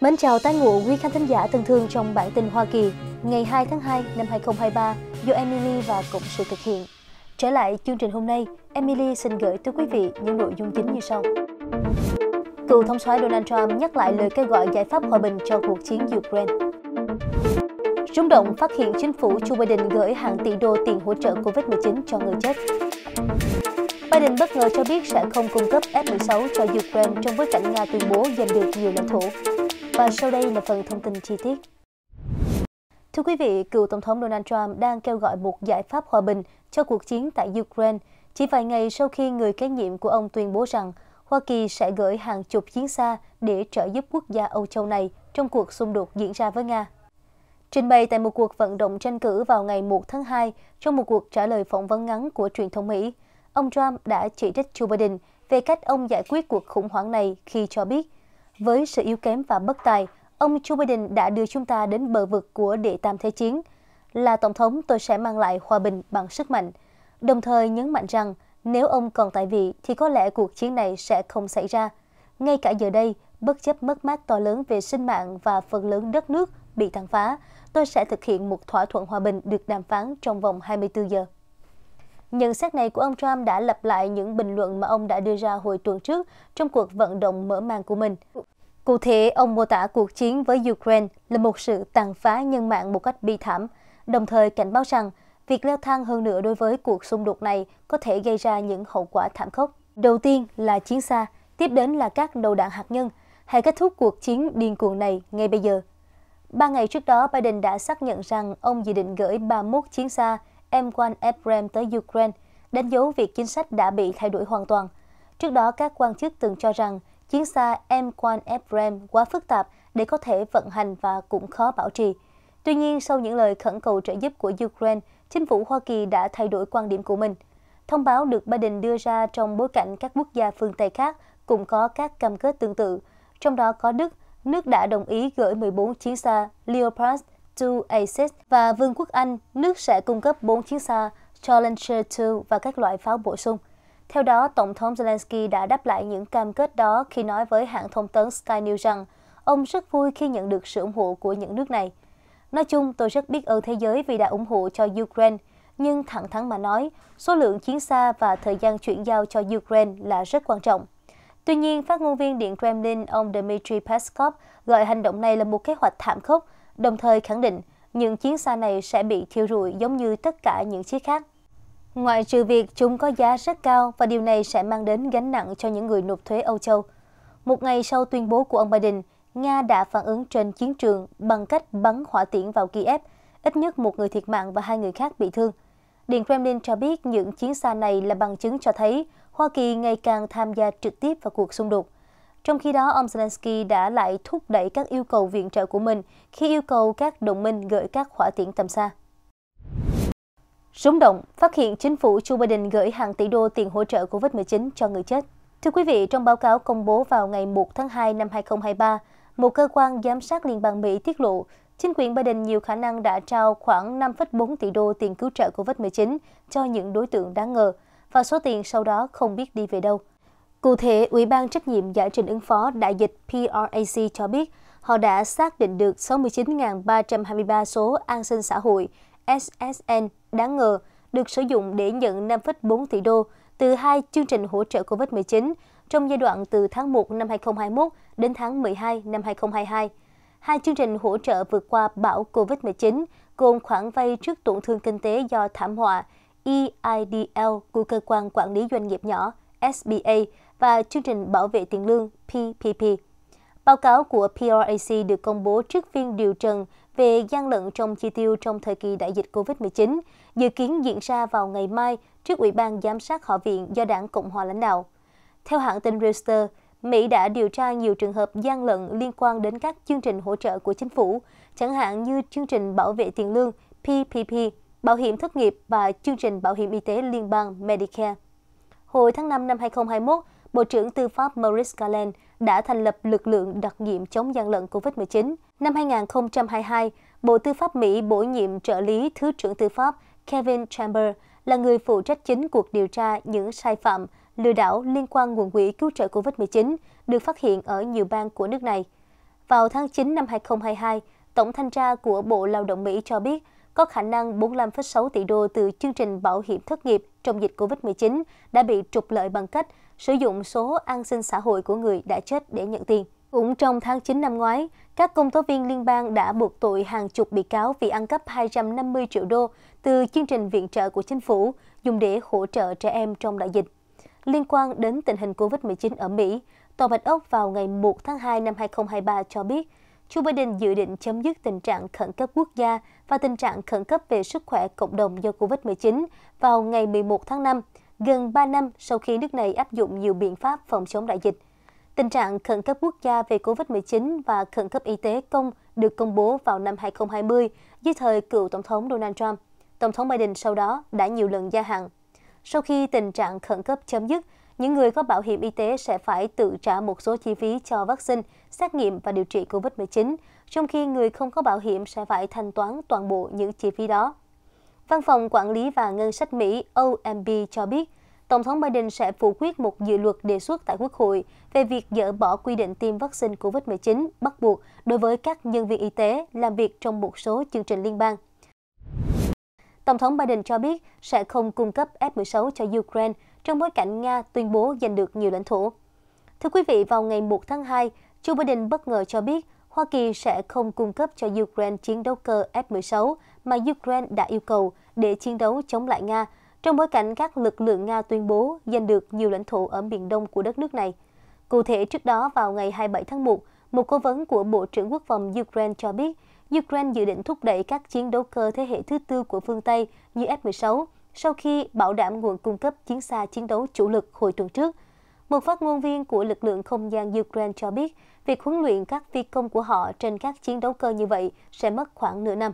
Mến chào tái ngộ quý khán thính giả thân thương trong bản tin Hoa Kỳ ngày 2 tháng 2 năm 2023 do Emily và Cộng sự thực hiện. Trở lại chương trình hôm nay, Emily xin gửi tới quý vị những nội dung chính như sau. Cựu thống soái Donald Trump nhắc lại lời kêu gọi giải pháp hòa bình cho cuộc chiến Ukraine. Rúng động phát hiện chính phủ Joe Biden gửi hàng tỷ đô tiền hỗ trợ Covid-19 cho người chết. Biden bất ngờ cho biết sẽ không cung cấp F-16 cho Ukraine trong bối cảnh Nga tuyên bố giành được nhiều lãnh thổ. Và sau đây là phần thông tin chi tiết. Thưa quý vị, cựu Tổng thống Donald Trump đang kêu gọi một giải pháp hòa bình cho cuộc chiến tại Ukraine chỉ vài ngày sau khi người kế nhiệm của ông tuyên bố rằng Hoa Kỳ sẽ gửi hàng chục chiến xa để trợ giúp quốc gia Âu Châu này trong cuộc xung đột diễn ra với Nga. Trình bày tại một cuộc vận động tranh cử vào ngày 1 tháng 2 trong một cuộc trả lời phỏng vấn ngắn của truyền thông Mỹ, ông Trump đã chỉ trích Joe Biden về cách ông giải quyết cuộc khủng hoảng này khi cho biết với sự yếu kém và bất tài, ông Joe Biden đã đưa chúng ta đến bờ vực của đệ tam thế chiến. Là Tổng thống, tôi sẽ mang lại hòa bình bằng sức mạnh, đồng thời nhấn mạnh rằng nếu ông còn tại vị thì có lẽ cuộc chiến này sẽ không xảy ra. Ngay cả giờ đây, bất chấp mất mát to lớn về sinh mạng và phần lớn đất nước bị tàn phá, tôi sẽ thực hiện một thỏa thuận hòa bình được đàm phán trong vòng 24 giờ. Nhận xét này của ông Trump đã lặp lại những bình luận mà ông đã đưa ra hồi tuần trước trong cuộc vận động mở màn của mình. Cụ thể, ông mô tả cuộc chiến với Ukraine là một sự tàn phá nhân mạng một cách bi thảm, đồng thời cảnh báo rằng việc leo thang hơn nữa đối với cuộc xung đột này có thể gây ra những hậu quả thảm khốc. Đầu tiên là chiến xa, tiếp đến là các đầu đạn hạt nhân. Hãy kết thúc cuộc chiến điên cuồng này ngay bây giờ. Ba ngày trước đó, Biden đã xác nhận rằng ông dự định gửi 31 chiến xa M1 Abrams tới Ukraine, đánh dấu việc chính sách đã bị thay đổi hoàn toàn. Trước đó, các quan chức từng cho rằng chiến xa M1 Abrams quá phức tạp để có thể vận hành và cũng khó bảo trì. Tuy nhiên, sau những lời khẩn cầu trợ giúp của Ukraine, chính phủ Hoa Kỳ đã thay đổi quan điểm của mình. Thông báo được Biden đưa ra trong bối cảnh các quốc gia phương Tây khác cũng có các cam kết tương tự, trong đó có Đức, nước đã đồng ý gửi 14 chiến xa Leopard 2 ACES và Vương quốc Anh, nước sẽ cung cấp 4 chiến xa Challenger 2 và các loại pháo bổ sung. Theo đó, Tổng thống Zelensky đã đáp lại những cam kết đó khi nói với hãng thông tấn Sky News rằng ông rất vui khi nhận được sự ủng hộ của những nước này. Nói chung, tôi rất biết ơn thế giới vì đã ủng hộ cho Ukraine, nhưng thẳng thắn mà nói, số lượng chiến xa và thời gian chuyển giao cho Ukraine là rất quan trọng. Tuy nhiên, phát ngôn viên Điện Kremlin ông Dmitry Peskov gọi hành động này là một kế hoạch thảm khốc đồng thời khẳng định những chiến xa này sẽ bị thiêu rụi giống như tất cả những chiếc khác. Ngoại trừ việc chúng có giá rất cao và điều này sẽ mang đến gánh nặng cho những người nộp thuế Âu Châu. Một ngày sau tuyên bố của ông Biden, Nga đã phản ứng trên chiến trường bằng cách bắn hỏa tiễn vào Kiev, ít nhất một người thiệt mạng và hai người khác bị thương. Điện Kremlin cho biết những chiến xa này là bằng chứng cho thấy Hoa Kỳ ngày càng tham gia trực tiếp vào cuộc xung đột. Trong khi đó, ông Zelensky đã lại thúc đẩy các yêu cầu viện trợ của mình khi yêu cầu các đồng minh gửi các hỏa tiễn tầm xa. súng động, phát hiện chính phủ Joe Biden gửi hàng tỷ đô tiền hỗ trợ COVID-19 cho người chết. Thưa quý vị, trong báo cáo công bố vào ngày 1 tháng 2 năm 2023, một cơ quan giám sát liên bang Mỹ tiết lộ chính quyền Biden nhiều khả năng đã trao khoảng 5,4 tỷ đô tiền cứu trợ COVID-19 cho những đối tượng đáng ngờ, và số tiền sau đó không biết đi về đâu. Cụ thể, Ủy ban trách nhiệm giải trình ứng phó đại dịch PRAC cho biết, họ đã xác định được 69.323 số an sinh xã hội SSN đáng ngờ được sử dụng để nhận 5,4 tỷ đô từ hai chương trình hỗ trợ COVID-19 trong giai đoạn từ tháng 1 năm 2021 đến tháng 12 năm 2022. Hai chương trình hỗ trợ vượt qua bão COVID-19 gồm khoản vay trước tổn thương kinh tế do thảm họa EIDL của Cơ quan Quản lý Doanh nghiệp nhỏ SBA và chương trình bảo vệ tiền lương PPP. Báo cáo của PRAC được công bố trước phiên điều trần về gian lận trong chi tiêu trong thời kỳ đại dịch COVID-19, dự kiến diễn ra vào ngày mai trước Ủy ban Giám sát Họ viện do Đảng Cộng hòa lãnh đạo. Theo hãng tin Reuters, Mỹ đã điều tra nhiều trường hợp gian lận liên quan đến các chương trình hỗ trợ của chính phủ, chẳng hạn như chương trình bảo vệ tiền lương PPP, bảo hiểm thất nghiệp và chương trình bảo hiểm y tế liên bang Medicare. Hồi tháng 5 năm 2021, Bộ trưởng Tư pháp Maurice Galen đã thành lập lực lượng đặc nhiệm chống gian lận COVID-19. Năm 2022, Bộ Tư pháp Mỹ bổ nhiệm trợ lý Thứ trưởng Tư pháp Kevin Chamber là người phụ trách chính cuộc điều tra những sai phạm lừa đảo liên quan nguồn quỹ cứu trợ COVID-19 được phát hiện ở nhiều bang của nước này. Vào tháng 9 năm 2022, Tổng thanh tra của Bộ Lao động Mỹ cho biết có khả năng 45,6 tỷ đô từ chương trình bảo hiểm thất nghiệp trong dịch COVID-19 đã bị trục lợi bằng cách sử dụng số an sinh xã hội của người đã chết để nhận tiền. Cũng trong tháng 9 năm ngoái, các công tố viên liên bang đã buộc tội hàng chục bị cáo vì ăn cắp 250 triệu đô từ chương trình viện trợ của chính phủ dùng để hỗ trợ trẻ em trong đại dịch. Liên quan đến tình hình COVID-19 ở Mỹ, Tòa Bạch Ốc vào ngày 1 tháng 2 năm 2023 cho biết, Joe Biden dự định chấm dứt tình trạng khẩn cấp quốc gia và tình trạng khẩn cấp về sức khỏe cộng đồng do COVID-19 vào ngày 11 tháng 5, gần 3 năm sau khi nước này áp dụng nhiều biện pháp phòng chống đại dịch. Tình trạng khẩn cấp quốc gia về COVID-19 và khẩn cấp y tế công được công bố vào năm 2020 dưới thời cựu Tổng thống Donald Trump. Tổng thống Biden sau đó đã nhiều lần gia hạn. Sau khi tình trạng khẩn cấp chấm dứt, những người có bảo hiểm y tế sẽ phải tự trả một số chi phí cho vaccine, xét nghiệm và điều trị COVID-19, trong khi người không có bảo hiểm sẽ phải thanh toán toàn bộ những chi phí đó. Văn phòng Quản lý và Ngân sách Mỹ OMB cho biết, Tổng thống Biden sẽ phủ quyết một dự luật đề xuất tại Quốc hội về việc dỡ bỏ quy định tiêm vaccine COVID-19 bắt buộc đối với các nhân viên y tế làm việc trong một số chương trình liên bang. Tổng thống Biden cho biết sẽ không cung cấp F-16 cho Ukraine trong bối cảnh Nga tuyên bố giành được nhiều lãnh thổ. Thưa quý vị, vào ngày 1 tháng 2, Joe Biden bất ngờ cho biết Hoa Kỳ sẽ không cung cấp cho Ukraine chiến đấu cơ F-16 mà Ukraine đã yêu cầu để chiến đấu chống lại Nga, trong bối cảnh các lực lượng Nga tuyên bố giành được nhiều lãnh thổ ở miền đông của đất nước này. Cụ thể, trước đó vào ngày 27 tháng 1, một cố vấn của Bộ trưởng Quốc phòng Ukraine cho biết Ukraine dự định thúc đẩy các chiến đấu cơ thế hệ thứ tư của phương Tây như F-16 sau khi bảo đảm nguồn cung cấp chiến xa chiến đấu chủ lực hồi tuần trước. Một phát ngôn viên của lực lượng không gian Ukraine cho biết việc huấn luyện các phi công của họ trên các chiến đấu cơ như vậy sẽ mất khoảng nửa năm.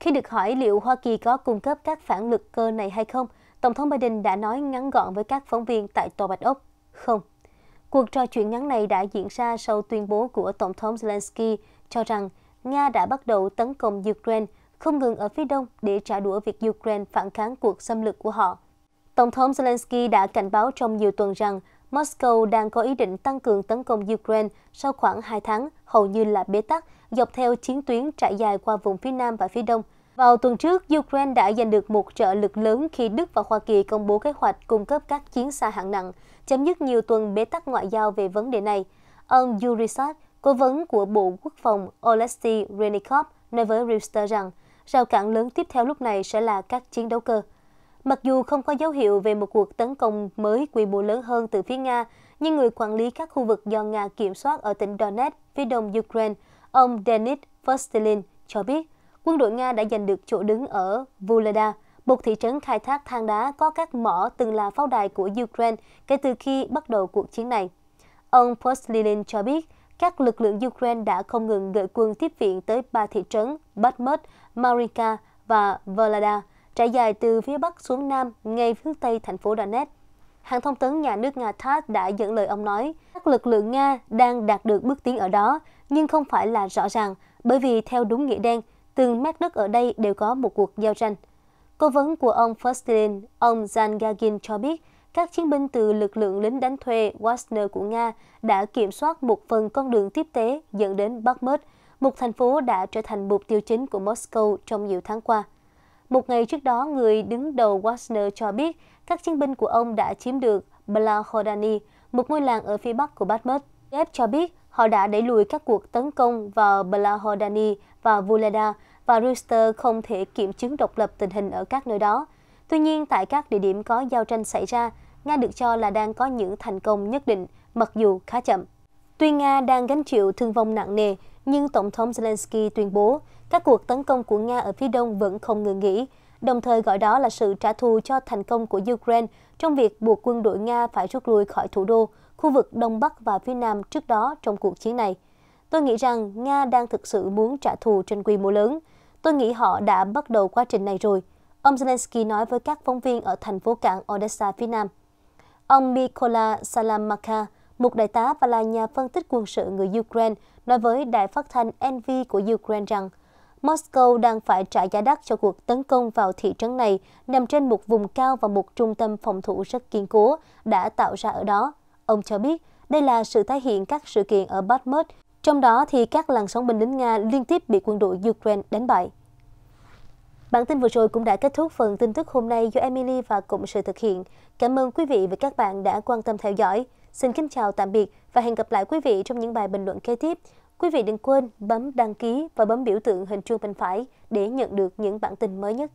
Khi được hỏi liệu Hoa Kỳ có cung cấp các phản lực cơ này hay không, Tổng thống Biden đã nói ngắn gọn với các phóng viên tại Tòa Bạch Ốc, không. Cuộc trò chuyện ngắn này đã diễn ra sau tuyên bố của Tổng thống Zelensky cho rằng Nga đã bắt đầu tấn công Ukraine không ngừng ở phía đông để trả đũa việc Ukraine phản kháng cuộc xâm lược của họ. Tổng thống Zelensky đã cảnh báo trong nhiều tuần rằng Moscow đang có ý định tăng cường tấn công Ukraine sau khoảng 2 tháng, hầu như là bế tắc, dọc theo chiến tuyến trải dài qua vùng phía Nam và phía Đông. Vào tuần trước, Ukraine đã giành được một trợ lực lớn khi Đức và Hoa Kỳ công bố kế hoạch cung cấp các chiến xa hạng nặng, chấm dứt nhiều tuần bế tắc ngoại giao về vấn đề này. Ông Yuri Sak, cố vấn của Bộ Quốc phòng Oleksiy Renikov, nói với Reuters rằng rào cản lớn tiếp theo lúc này sẽ là các chiến đấu cơ. Mặc dù không có dấu hiệu về một cuộc tấn công mới quy mô lớn hơn từ phía Nga, nhưng người quản lý các khu vực do Nga kiểm soát ở tỉnh Donetsk, phía đông Ukraine, ông Denis Vostilin cho biết quân đội Nga đã giành được chỗ đứng ở Vuleda, một thị trấn khai thác than đá có các mỏ từng là pháo đài của Ukraine kể từ khi bắt đầu cuộc chiến này. Ông Postlinin cho biết, các lực lượng Ukraine đã không ngừng gửi quân tiếp viện tới ba thị trấn Bakhmut, Marika và Volada, trải dài từ phía Bắc xuống Nam, ngay phía Tây thành phố Donetsk. Hãng thông tấn nhà nước Nga TASS đã dẫn lời ông nói, các lực lượng Nga đang đạt được bước tiến ở đó, nhưng không phải là rõ ràng, bởi vì theo đúng nghĩa đen, từng mét đất ở đây đều có một cuộc giao tranh. Cố vấn của ông Fostin, ông Jan Gagin cho biết, các chiến binh từ lực lượng lính đánh thuê Wagner của Nga đã kiểm soát một phần con đường tiếp tế dẫn đến Bakhmut, một thành phố đã trở thành mục tiêu chính của Moscow trong nhiều tháng qua. Một ngày trước đó, người đứng đầu Wagner cho biết các chiến binh của ông đã chiếm được Blahodani, một ngôi làng ở phía bắc của Bakhmut. Kiev cho biết họ đã đẩy lùi các cuộc tấn công vào Blahodani và Vuleda và Rooster không thể kiểm chứng độc lập tình hình ở các nơi đó. Tuy nhiên, tại các địa điểm có giao tranh xảy ra, Nga được cho là đang có những thành công nhất định, mặc dù khá chậm. Tuy Nga đang gánh chịu thương vong nặng nề, nhưng Tổng thống Zelensky tuyên bố các cuộc tấn công của Nga ở phía đông vẫn không ngừng nghỉ, đồng thời gọi đó là sự trả thù cho thành công của Ukraine trong việc buộc quân đội Nga phải rút lui khỏi thủ đô, khu vực Đông Bắc và phía Nam trước đó trong cuộc chiến này. Tôi nghĩ rằng Nga đang thực sự muốn trả thù trên quy mô lớn. Tôi nghĩ họ đã bắt đầu quá trình này rồi, ông Zelensky nói với các phóng viên ở thành phố cảng Odessa phía Nam. Ông Mykola Salamaka, một đại tá và là nhà phân tích quân sự người Ukraine, nói với đài phát thanh NV của Ukraine rằng Moscow đang phải trả giá đắt cho cuộc tấn công vào thị trấn này, nằm trên một vùng cao và một trung tâm phòng thủ rất kiên cố đã tạo ra ở đó. Ông cho biết, đây là sự tái hiện các sự kiện ở Bakhmut, trong đó thì các làn sóng binh lính Nga liên tiếp bị quân đội Ukraine đánh bại. Bản tin vừa rồi cũng đã kết thúc phần tin tức hôm nay do Emily và Cộng sự thực hiện. Cảm ơn quý vị và các bạn đã quan tâm theo dõi. Xin kính chào tạm biệt và hẹn gặp lại quý vị trong những bài bình luận kế tiếp. Quý vị đừng quên bấm đăng ký và bấm biểu tượng hình chuông bên phải để nhận được những bản tin mới nhất.